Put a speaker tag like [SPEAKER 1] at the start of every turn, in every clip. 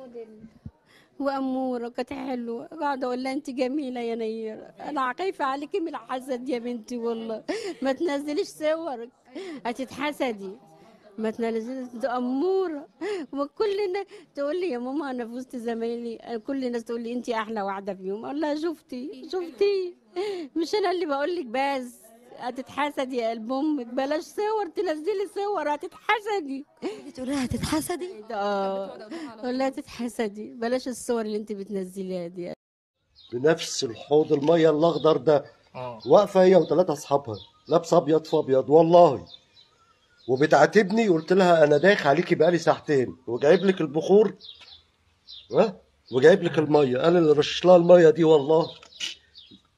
[SPEAKER 1] موديل واموره كانت حلوه قاعده اقول لها انت جميله يا نيره انا خايفه عليكي من الحسد يا بنتي والله ما تنزليش صورك هتتحسدي ما تنزليش ده اموره وكل الناس تقول لي يا ماما انا فزت زمايلي كل الناس تقول لي انت احلى واحده فيهم اقول لها شفتي إيه، شفتي مش انا اللي بقول لك بس هتتحسدي قلب امك بلاش صور تنزلي صور هتتحسدي تقول لها هتتحسدي اه تقول لها هتتحسدي بلاش الصور اللي انت بتنزليها دي بنفس الحوض الميه الاخضر ده آه. واقفه هي وثلاثه اصحابها لابسه ابيض في ابيض والله وبتعاتبني قلت لها انا دايخ عليكي بقالي ساعتين وجايب لك البخور ها وجايب لك الميه قال اللي رشش لها الميه دي والله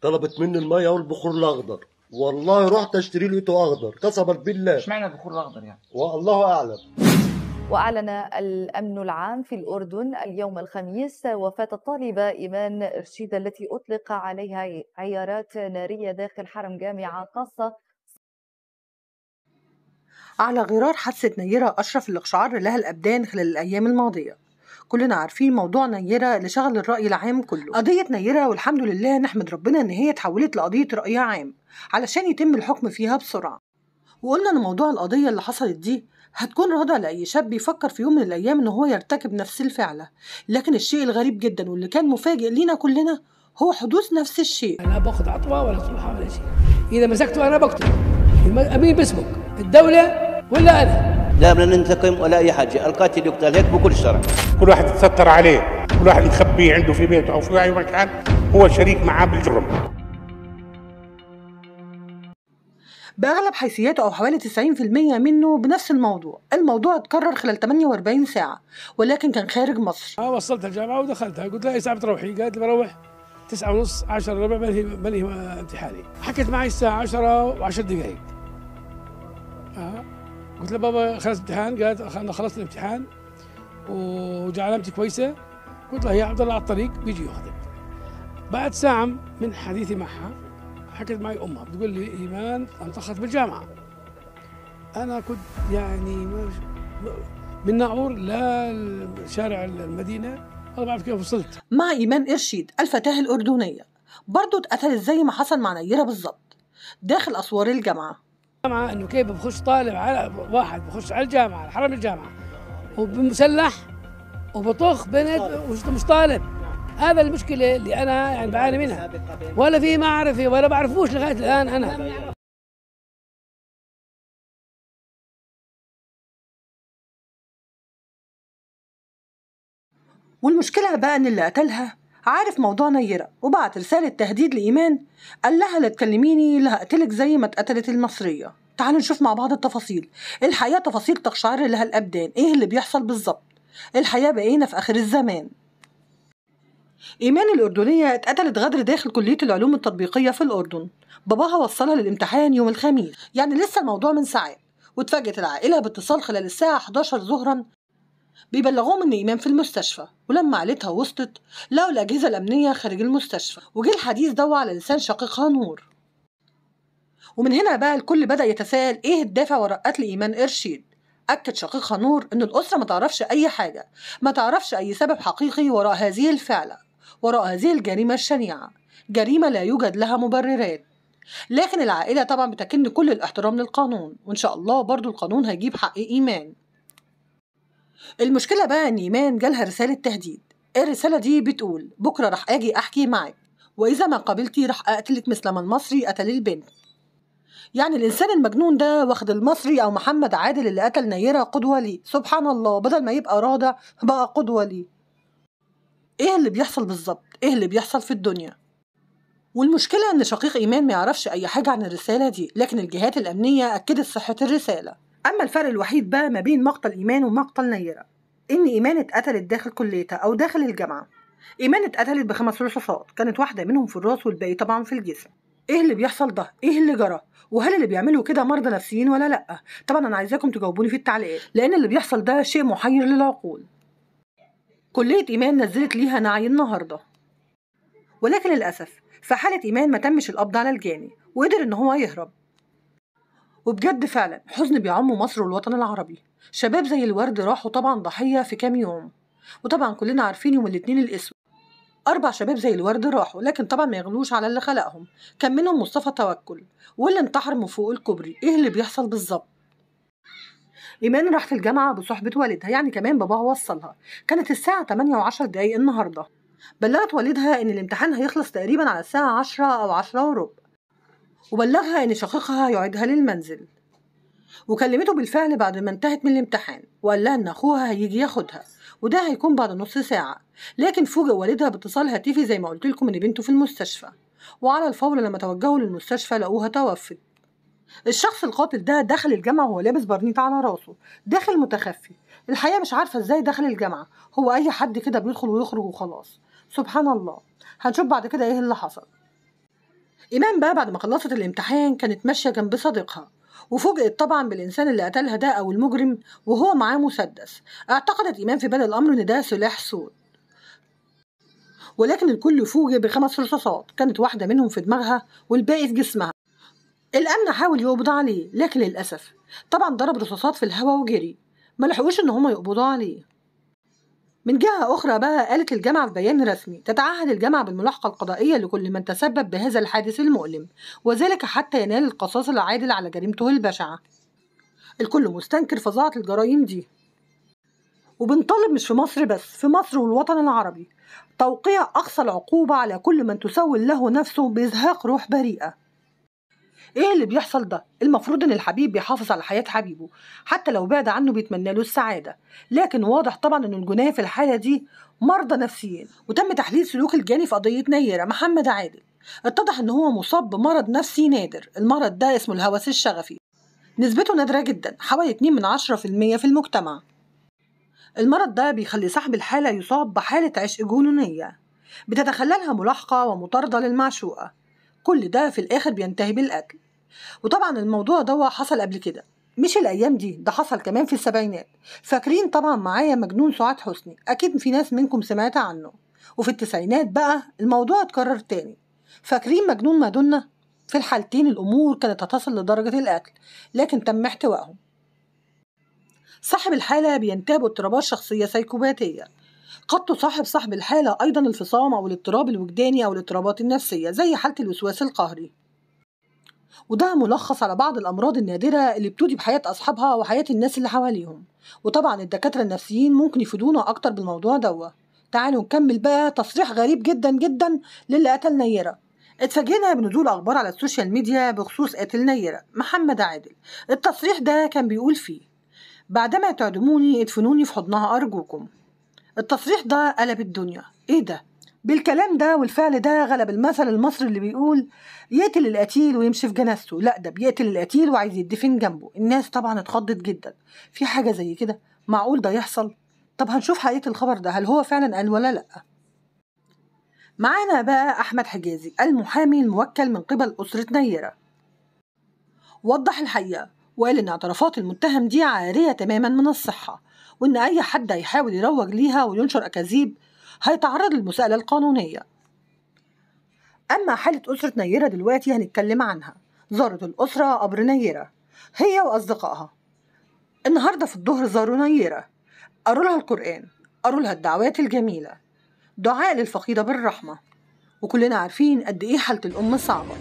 [SPEAKER 1] طلبت مني الميه والبخور الاخضر والله رحت اشتري له ايتو اخضر قسما بالله اشمعنى بخور اخضر يعني والله اعلم وأعلن الأمن العام في الأردن اليوم الخميس وفاة الطالبة إيمان رشيد التي أطلق عليها عيارات نارية داخل حرم جامعة خاصة على غرار حادثة نيرة أشرف الاقشعر لها الأبدان خلال الأيام الماضية كلنا عارفين موضوع نيره اللي شغل الراي العام كله قضيه نيره والحمد لله نحمد ربنا ان هي اتحولت لقضيه راي عام علشان يتم الحكم فيها بسرعه وقلنا ان موضوع القضيه اللي حصلت دي هتكون رضا لأي شاب بيفكر في يوم من الأيام إن هو يرتكب نفس الفعلة، لكن الشيء الغريب جدا واللي كان مفاجئ لينا كلنا هو حدوث نفس الشيء. أنا باخد عطوة ولا صلحة ولا شيء. إذا مسكته أنا بقتل. الأمين باسمك، الدولة ولا أنا؟ لا بدنا ننتقم ولا اي حاجه القاتل يقتل هيك بكل شرع كل واحد يتستر عليه كل واحد يخبيه عنده في بيته او في اي مكان هو شريك معاه بالجرم بأغلب حيثياته أو حوالي 90% منه بنفس الموضوع الموضوع اتكرر خلال 48 ساعة ولكن كان خارج مصر أنا آه، وصلت الجامعة ودخلتها قلت لها ساعة بتروحي قالت لي بروح تسعة ونص 10 ربع ما هي امتحاني حكت معي الساعة 10 و10 دقائق آه. قلت له بابا خلص الامتحان قال انا خلصت الامتحان علامتي كويسه قلت له يا عبد الله على الطريق بيجي ياخذك بعد ساعه من حديثي معها حكت معي امها بتقول لي ايمان انتخذت بالجامعه انا كنت يعني من ناعور لشارع المدينه ما بعرف كيف وصلت مع ايمان ارشيد الفتاه الاردنيه برضه اتقتلت زي ما حصل مع نيره بالظبط داخل اسوار الجامعه الجامعه انه كيف بخش طالب على واحد بخش على الجامعه على حرم الجامعه وبمسلح وبطخ بنت مش طالب هذا المشكله اللي انا يعني بعاني منها ولا في معرفه ولا بعرفوش لغايه الان انا والمشكله بقى ان اللي قتلها عارف موضوع نيرة وبعت رسالة تهديد لإيمان قال لها لا تكلميني لا هقتلك زي ما اتقتلت المصرية تعالوا نشوف مع بعض التفاصيل الحقيقة تفاصيل تقشعر لها الأبدان إيه اللي بيحصل بالظبط الحقيقة بقينا في آخر الزمان إيمان الأردنية اتقتلت غدر داخل كلية العلوم التطبيقية في الأردن باباها وصلها للامتحان يوم الخميس يعني لسه الموضوع من ساعات واتفاجئت العائلة باتصال خلال الساعة 11 ظهرا بيبلغوهم ان ايمان في المستشفى ولما عيلتها وسطت لقوا الاجهزه الامنيه خارج المستشفى وجه الحديث ده على لسان شقيقها نور ومن هنا بقى الكل بدا يتساءل ايه الدافع وراء قتل ايمان ارشيد اكد شقيقها نور ان الاسره ما تعرفش اي حاجه ما تعرفش اي سبب حقيقي وراء هذه الفعله وراء هذه الجريمه الشنيعه جريمه لا يوجد لها مبررات لكن العائلة طبعا بتكن كل الاحترام للقانون وإن شاء الله برضو القانون هيجيب حق إيمان المشكلة بقى إن إيمان جالها رسالة تهديد الرسالة دي بتقول بكرة راح أجي أحكي معاك وإذا ما قابلتي راح أقتلك مثل ما المصري قتل البنت يعني الإنسان المجنون ده واخد المصري أو محمد عادل اللي قتل نيرة قدوة ليه سبحان الله بدل ما يبقى رادع بقى قدوة ليه إيه اللي بيحصل بالظبط إيه اللي بيحصل في الدنيا والمشكلة إن شقيق إيمان ما يعرفش أي حاجة عن الرسالة دي لكن الجهات الأمنية أكدت صحة الرسالة أما الفرق الوحيد بقى ما بين مقتل إيمان ومقتل نيرة إن إيمان اتقتلت داخل كليتها أو داخل الجامعة إيمان اتقتلت بخمس رصاصات كانت واحدة منهم في الراس والباقي طبعا في الجسم إيه اللي بيحصل ده؟ إيه اللي جرى؟ وهل اللي بيعملوا كده مرضى نفسيين ولا لأ؟ طبعا أنا عايزاكم تجاوبوني في التعليقات لأن اللي بيحصل ده شيء محير للعقول كلية إيمان نزلت ليها نعي النهاردة ولكن للأسف في حالة إيمان ما تمش القبض على الجاني وقدر إن هو يهرب وبجد فعلا حزن بيعم مصر والوطن العربي شباب زي الورد راحوا طبعا ضحية في كام يوم وطبعا كلنا عارفين يوم الاثنين الاسود أربع شباب زي الورد راحوا لكن طبعا ما يغنوش على اللي خلقهم كان منهم مصطفى توكل واللي انتحر من فوق الكوبري إيه اللي بيحصل بالظبط إيمان راحت الجامعة بصحبة والدها يعني كمان باباها وصلها كانت الساعة 8 وعشر دقايق النهاردة بلغت والدها إن الامتحان هيخلص تقريبا على الساعة 10 أو 10 وربع وبلغها إن شقيقها يعيدها للمنزل وكلمته بالفعل بعد ما انتهت من الامتحان وقال لها إن أخوها هيجي ياخدها وده هيكون بعد نص ساعة لكن فوجئ والدها باتصال هاتفي زي ما قلت لكم إن بنته في المستشفى وعلى الفور لما توجهوا للمستشفى لقوها توفت الشخص القاتل ده دخل الجامعة وهو لابس برنيط على راسه داخل متخفي الحقيقة مش عارفة ازاي دخل الجامعة هو أي حد كده بيدخل ويخرج وخلاص سبحان الله هنشوف بعد كده ايه اللي حصل إيمان بقى بعد ما خلصت الامتحان كانت ماشية جنب صديقها وفوجئت طبعا بالإنسان اللي قتلها ده أو المجرم وهو معاه مسدس اعتقدت إيمان في بال الأمر إن ده سلاح سود ولكن الكل فوجئ بخمس رصاصات كانت واحدة منهم في دماغها والباقي في جسمها الأمن حاول يقبض عليه لكن للأسف طبعا ضرب رصاصات في الهواء وجري ملحقوش إن هما يقبضوا عليه من جهة أخرى بقى قالت الجامعة في بيان رسمي تتعهد الجامعة بالملاحقة القضائية لكل من تسبب بهذا الحادث المؤلم وذلك حتى ينال القصاص العادل على جريمته البشعة الكل مستنكر فظاعة الجرائم دي وبنطالب مش في مصر بس في مصر والوطن العربي توقيع أقصى العقوبة على كل من تسول له نفسه بإزهاق روح بريئة ايه اللي بيحصل ده المفروض ان الحبيب بيحافظ على حياه حبيبه حتى لو بعد عنه بيتمنى له السعاده لكن واضح طبعا ان الجنايه في الحاله دي مرضى نفسيين وتم تحليل سلوك الجاني في قضيه نيره محمد عادل اتضح ان هو مصاب بمرض نفسي نادر المرض ده اسمه الهوس الشغفي نسبته نادرة جدا حوالي 2 من 10% في المجتمع المرض ده بيخلي صاحب الحالة يصاب بحالة عشق جنونية بتتخللها ملاحقة ومطاردة للمعشوقة كل ده في الآخر بينتهي بالقتل وطبعا الموضوع ده حصل قبل كده مش الايام دي ده حصل كمان في السبعينات فاكرين طبعا معايا مجنون سعاد حسني اكيد في ناس منكم سمعت عنه وفي التسعينات بقى الموضوع اتكرر تاني فاكرين مجنون مادونا في الحالتين الامور كانت هتصل لدرجه القتل لكن تم احتوائهم صاحب الحاله بينتاب اضطرابات شخصيه سيكوباتيه قد تصاحب صاحب الحالة أيضا الفصام أو الاضطراب الوجداني أو الاضطرابات النفسية زي حالة الوسواس القهري وده ملخص على بعض الأمراض النادرة اللي بتودي بحياة أصحابها وحياة الناس اللي حواليهم وطبعا الدكاترة النفسيين ممكن يفيدونا أكتر بالموضوع دوا تعالوا نكمل بقى تصريح غريب جدا جدا للي قتل نيرة اتفاجئنا بنزول أخبار على السوشيال ميديا بخصوص قاتل نيرة محمد عادل التصريح ده كان بيقول فيه بعدما تعدموني ادفنوني في حضنها أرجوكم التصريح ده قلب الدنيا ايه ده بالكلام ده والفعل ده غلب المثل المصري اللي بيقول يقتل القتيل ويمشي في جنازته لا ده بيقتل القتيل وعايز يدفن جنبه الناس طبعا اتخضت جدا في حاجه زي كده معقول ده يحصل طب هنشوف حقيقه الخبر ده هل هو فعلا قال ولا لا معانا بقى احمد حجازي المحامي الموكل من قبل اسره نيره وضح الحقيقه وقال ان اعترافات المتهم دي عاريه تماما من الصحه وإن أي حد هيحاول يروج ليها وينشر أكاذيب هيتعرض للمساءلة القانونية أما حالة أسرة نيرة دلوقتي هنتكلم عنها زارت الأسرة قبر نيرة هي وأصدقائها النهاردة في الظهر زاروا نيرة قروا لها القرآن قروا لها الدعوات الجميلة دعاء للفقيدة بالرحمة وكلنا عارفين قد إيه حالة الأم صعبة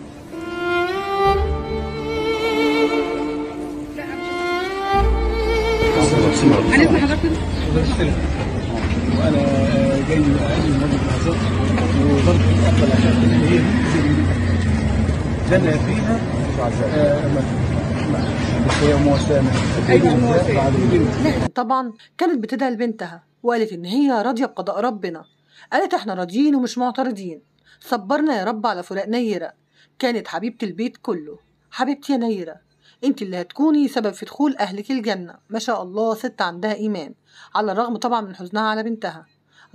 [SPEAKER 1] طبعا كانت بتدعي لبنتها وقالت ان هي راضيه بقضاء ربنا قالت احنا راضيين ومش معترضين صبرنا يا رب على فراق نيره كانت حبيبه البيت كله حبيبتي يا نيره انت اللي هتكوني سبب في دخول اهلك الجنه ما شاء الله ست عندها ايمان على الرغم طبعا من حزنها على بنتها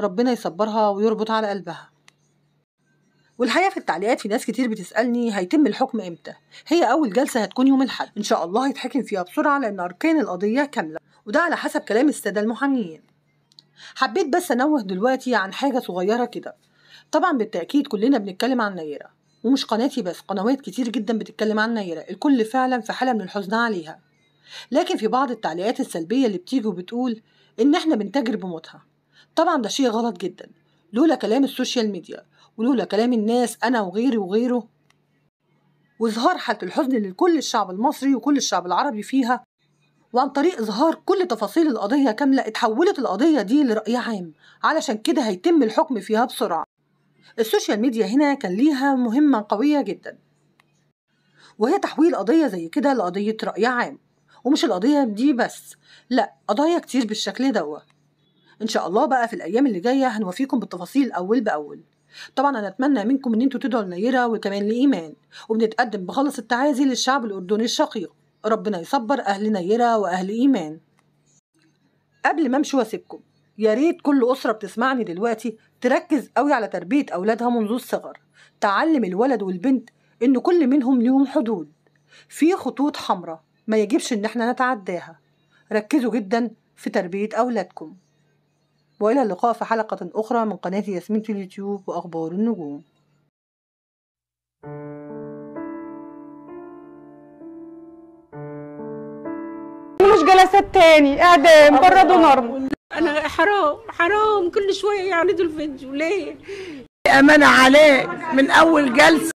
[SPEAKER 1] ربنا يصبرها ويربط على قلبها والحقيقه في التعليقات في ناس كتير بتسالني هيتم الحكم امتى هي اول جلسه هتكون يوم الحد ان شاء الله هيتحكم فيها بسرعه لان اركان القضيه كامله وده على حسب كلام الساده المحاميين حبيت بس انوه دلوقتي عن حاجه صغيره كده طبعا بالتاكيد كلنا بنتكلم عن نيره ومش قناتي بس قنوات كتير جدا بتتكلم عن نيرة الكل فعلا في حالة من الحزن عليها لكن في بعض التعليقات السلبية اللي بتيجي وبتقول إن إحنا بنتاجر بموتها طبعا ده شيء غلط جدا لولا كلام السوشيال ميديا ولولا كلام الناس أنا وغيري وغيره وإظهار حالة الحزن لكل الشعب المصري وكل الشعب العربي فيها وعن طريق إظهار كل تفاصيل القضية كاملة اتحولت القضية دي لرأي عام علشان كده هيتم الحكم فيها بسرعة السوشيال ميديا هنا كان ليها مهمة قوية جدا وهي تحويل قضية زي كده لقضية رأي عام ومش القضية دي بس لا قضايا كتير بالشكل دوت ان شاء الله بقى في الايام اللي جايه هنوفيكم بالتفاصيل اول باول طبعا انا اتمنى منكم ان انتوا تدعوا لنيره وكمان لايمان وبنتقدم بخلص التعازي للشعب الاردني الشقيق ربنا يصبر اهل نيره واهل ايمان قبل ما امشي واسيبكم يا ريت كل أسرة بتسمعني دلوقتي تركز قوي على تربية أولادها منذ الصغر تعلم الولد والبنت إن كل منهم ليهم حدود في خطوط حمراء ما يجبش إن احنا نتعداها ركزوا جدا في تربية أولادكم وإلى اللقاء في حلقة أخرى من قناة ياسمين في اليوتيوب وأخبار النجوم مش جلسات تاني اعدام بردوا دونارنا انا حرام حرام كل شويه يعرضوا يعني الفيديو ليه امانه عليك من اول جلسه